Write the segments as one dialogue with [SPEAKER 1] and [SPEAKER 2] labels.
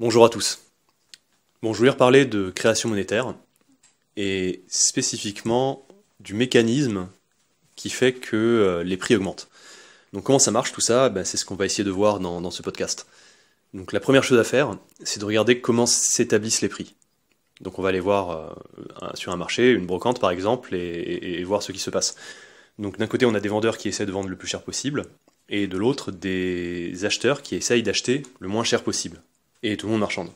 [SPEAKER 1] Bonjour à tous. Bon, je voulais reparler de création monétaire et spécifiquement du mécanisme qui fait que euh, les prix augmentent. Donc comment ça marche tout ça ben, C'est ce qu'on va essayer de voir dans, ce podcast. Donc la première chose à faire, c'est de regarder comment s'établissent les prix. Donc on va aller voir euh, sur un marché, une brocante par exemple, et, et voir ce qui se passe. Donc d'un côté on a des vendeurs qui essaient de vendre le plus cher possible, et de l'autre des acheteurs qui essayent d'acheter le moins cher possible et tout le monde marchande.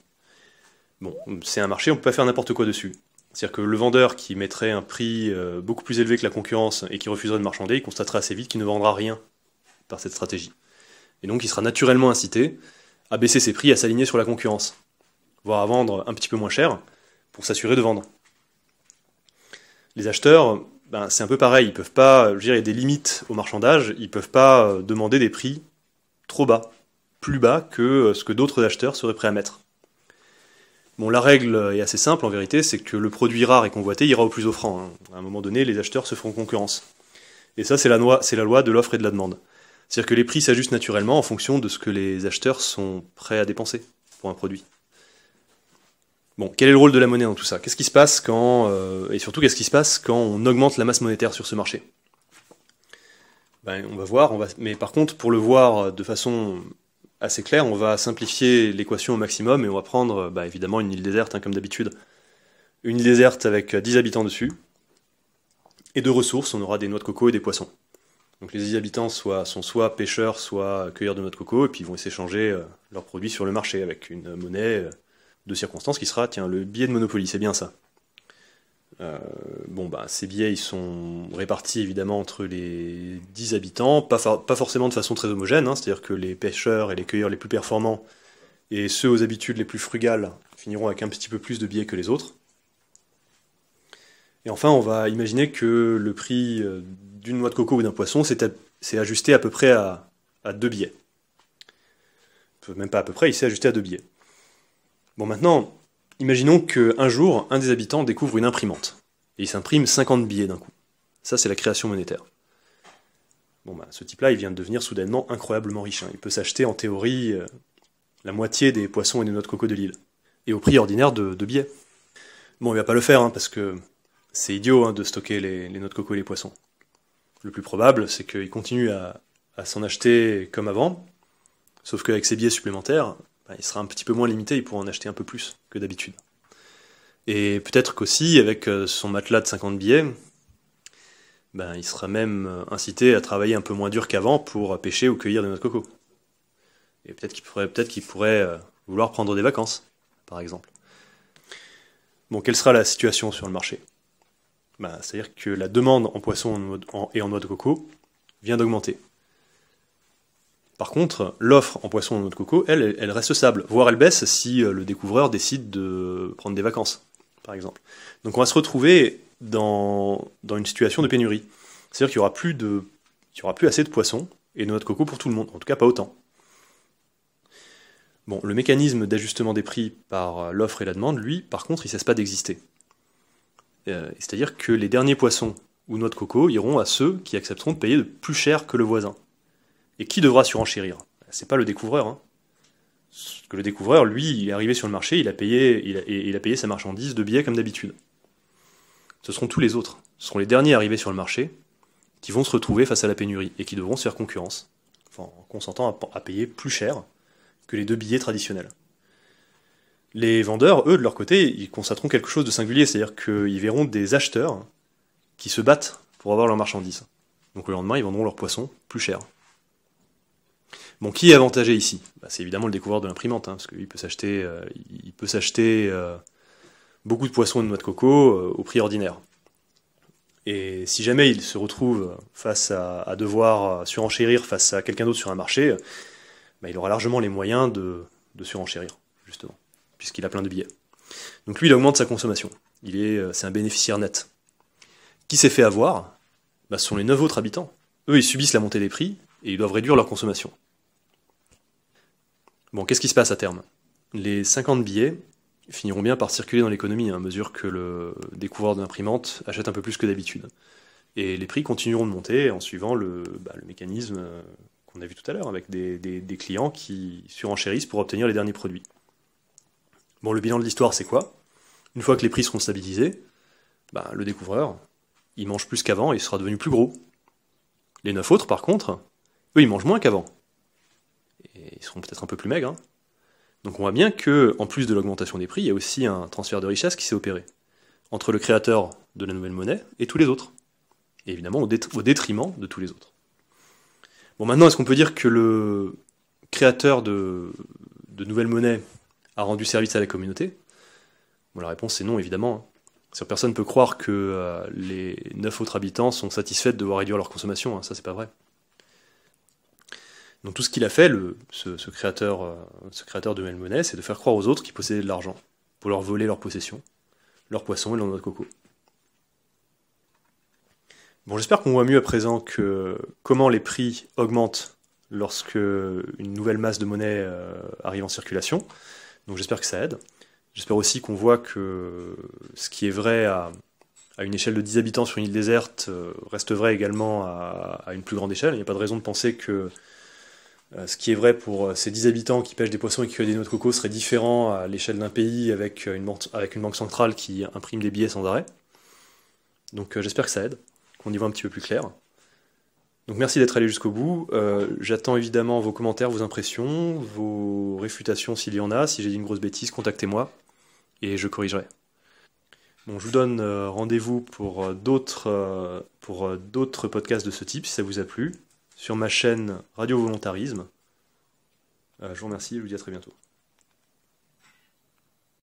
[SPEAKER 1] Bon, c'est un marché, on peut pas faire n'importe quoi dessus. C'est-à-dire que le vendeur qui mettrait un prix euh, beaucoup plus élevé que la concurrence et qui refuserait de marchander, il constaterait assez vite qu'il ne vendra rien par cette stratégie. Et donc il sera naturellement incité à baisser ses prix, à s'aligner sur la concurrence, voire à vendre un petit peu moins cher pour s'assurer de vendre. Les acheteurs, ben, c'est un peu pareil, ils peuvent pas, je des limites au marchandage, ils peuvent pas euh, demander des prix trop bas plus bas que euh, ce que d'autres acheteurs seraient prêts à mettre. Bon, la règle est assez simple en vérité, c'est que le produit rare et convoité ira au plus offrant. Hein. À un moment donné, les acheteurs se feront concurrence. Et ça, c'est la, loi, la loi de l'offre et de la demande. C'est-à-dire que les prix s'ajustent naturellement en fonction de ce que les acheteurs sont prêts à dépenser pour un produit. Bon, quel est le rôle de la monnaie dans tout ça Qu'est-ce qui se passe quand, euh, et surtout qu'est-ce qui se passe quand on augmente la masse monétaire sur ce marché ben, on va voir, on va... mais par contre, pour le voir de façon assez clair, on va simplifier l'équation au maximum et on va prendre bah, évidemment une île déserte hein, comme d'habitude. Une île déserte avec 10 habitants dessus. Et de ressources, on aura des noix de coco et des poissons. Donc les 10 habitants sont soit pêcheurs, soit cueilleurs de noix de coco, et puis ils vont s'échanger euh, leurs produits sur le marché avec une monnaie euh, de circonstance qui sera, tiens, le billet de Monopoly, c'est bien ça. Euh, bon, bah, ces billets, ils sont répartis évidemment entre les 10 habitants, pas, forcément de façon très homogène, hein. c'est-à-dire que les pêcheurs et les cueilleurs les plus performants et ceux aux habitudes les plus frugales finiront avec un petit peu plus de billets que les autres. Et enfin, on va imaginer que le prix euh, d'une noix de coco ou d'un poisson s'est ajusté à peu près à, à deux billets. Même pas à peu près, il s'est ajusté à deux billets. Bon, maintenant, Imaginons qu'un jour, un des habitants découvre une imprimante, et il s'imprime 50 billets d'un coup. Ça, c'est la création monétaire. Bon, bah, ce type-là, il vient de devenir soudainement incroyablement riche. Hein. Il peut s'acheter, en théorie, euh, la moitié des poissons et des noix de coco de l'île, et au prix ordinaire de, billets. Bon, il va pas le faire, hein, parce que c'est idiot hein, de stocker les, notes noix de coco et les poissons. Le plus probable, c'est qu'il continue à s'en acheter comme avant, sauf qu'avec ses billets supplémentaires, bah, il sera un petit peu moins limité, il pourra en acheter un peu plus que d'habitude. Et peut-être qu'aussi, avec euh, son matelas de 50 billets, ben, il sera même euh, incité à travailler un peu moins dur qu'avant pour pêcher ou cueillir des noix de coco. Et peut-être qu'il pourrait, peut-être qu'il pourrait euh, vouloir prendre des vacances, par exemple. Bon, quelle sera la situation sur le marché ben, C'est-à-dire que la demande en poisson et en noix de coco vient d'augmenter. Par contre, l'offre en poisson en noix de coco, elle, elle reste stable, voire elle baisse si euh, le découvreur décide de prendre des vacances, par exemple. Donc on va se retrouver dans, une situation de pénurie. C'est-à-dire qu'il n'y aura, plus de, aura plus assez de poissons et de noix de coco pour tout le monde, en tout cas pas autant. Bon, le mécanisme d'ajustement des prix par euh, l'offre et la demande, lui, par contre, il ne cesse pas d'exister. Euh, c'est-à-dire que les derniers poissons ou noix de coco iront à ceux qui accepteront de payer de plus cher que le voisin. Et qui devra surenchérir C'est pas le découvreur. Hein. que le découvreur, lui, il est arrivé sur le marché, il a payé, il il a payé sa marchandise de billets comme d'habitude. Ce seront tous les autres, ce seront les derniers arrivés sur le marché qui vont se retrouver face à la pénurie et qui devront se faire concurrence, en consentant à, payer plus cher que les deux billets traditionnels. Les vendeurs, eux, de leur côté, ils constateront quelque chose de singulier, c'est-à-dire qu'ils verront des acheteurs qui se battent pour avoir leurs marchandises. Donc le lendemain, ils vendront leurs poissons plus cher. Bon, qui est avantagé ici bah, C'est évidemment le découvreur de l'imprimante, hein, parce qu'il peut s'acheter, euh, euh, beaucoup de poissons et de noix de coco euh, au prix ordinaire. Et si jamais il se retrouve face à, devoir surenchérir face à quelqu'un d'autre sur un marché, bah, il aura largement les moyens de, surenchérir, justement, puisqu'il a plein de billets. Donc lui, il augmente sa consommation. c'est un bénéficiaire net. Qui s'est fait avoir bah, Ce sont les neuf autres habitants. Eux, ils subissent la montée des prix et ils doivent réduire leur consommation. Bon, qu'est-ce qui se passe à terme Les 50 billets finiront bien par circuler dans l'économie hein, à mesure que le découvreur d'imprimante achète un peu plus que d'habitude. Et les prix continueront de monter en suivant le, bah, mécanisme euh, qu'on a vu tout à l'heure avec des, clients qui surenchérissent pour obtenir les derniers produits. Bon, le bilan de l'histoire, c'est quoi Une fois que les prix seront stabilisés, bah, le découvreur, il mange plus qu'avant et il sera devenu plus gros. Les neuf autres, par contre, eux, ils mangent moins qu'avant ils seront peut-être un peu plus maigres. Hein. Donc on voit bien que, en plus de l'augmentation des prix, il y a aussi un transfert de richesse qui s'est opéré entre le créateur de la nouvelle monnaie et tous les autres. Et évidemment au, détriment de tous les autres. Bon maintenant, est-ce qu'on peut dire que le créateur de, nouvelles monnaies a rendu service à la communauté La réponse est non, évidemment. Hein. Personne ne peut croire que euh, les neuf autres habitants sont satisfaits de devoir réduire leur consommation, hein. ça c'est pas vrai. Donc tout ce qu'il a fait, ce, créateur, euh, ce créateur de c'est de faire croire aux autres qu'ils possédaient de l'argent, pour leur voler leurs possessions, leurs poissons et leurs noix de coco. Bon, j'espère qu'on voit mieux à présent que comment les prix augmentent lorsque une nouvelle masse de monnaie euh, arrive en circulation. Donc j'espère que ça aide. J'espère aussi qu'on voit que ce qui est vrai à, une échelle de 10 habitants sur une île déserte euh, reste vrai également à, une plus grande échelle. Il n'y a pas de raison de penser que euh, ce qui est vrai pour euh, ces 10 habitants qui pêchent des poissons et qui cueillent des noix de coco serait différent à l'échelle d'un pays avec euh, une, banque, centrale qui imprime des billets sans arrêt. Donc j'espère que ça aide, qu'on y voit un petit peu plus clair. Donc merci d'être allé jusqu'au bout. J'attends évidemment vos commentaires, vos impressions, vos réfutations s'il y en a. Si j'ai dit une grosse bêtise, contactez-moi et je corrigerai. Bon, je vous donne rendez-vous pour d'autres podcasts de ce type si ça vous a plu sur ma chaîne Radio Volontarisme. Euh, je vous remercie et je vous dis à très bientôt.